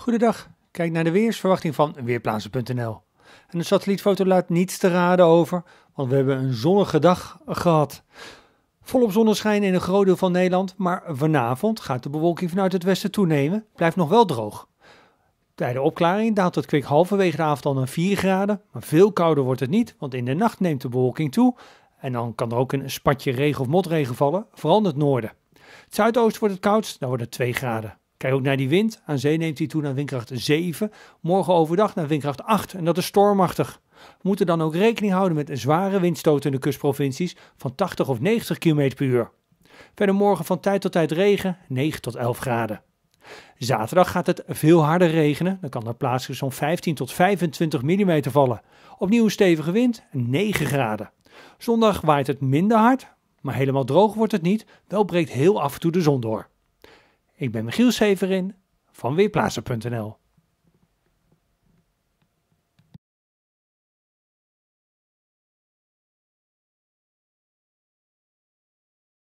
Goedendag, kijk naar de weersverwachting van Weerplaatsen.nl. En de satellietfoto laat niets te raden over, want we hebben een zonnige dag gehad. Volop zonneschijn in een groot deel van Nederland, maar vanavond gaat de bewolking vanuit het westen toenemen, blijft nog wel droog. Tijdens de opklaring daalt het kwik halverwege de avond al naar 4 graden, maar veel kouder wordt het niet, want in de nacht neemt de bewolking toe en dan kan er ook een spatje regen of motregen vallen, vooral in het noorden. Het zuidoosten wordt het koudst, daar wordt het 2 graden. Kijk ook naar die wind. Aan zee neemt hij toe naar windkracht 7. Morgen overdag naar windkracht 8. En dat is stormachtig. We moeten dan ook rekening houden met een zware windstoten in de kustprovincies van 80 of 90 km per uur. Verder morgen van tijd tot tijd regen, 9 tot 11 graden. Zaterdag gaat het veel harder regenen. Dan kan er plaatselijk zo'n 15 tot 25 mm vallen. Opnieuw stevige wind, 9 graden. Zondag waait het minder hard, maar helemaal droog wordt het niet. Wel breekt heel af en toe de zon door. Ik ben Michiel Severin van Weerplaatsen.nl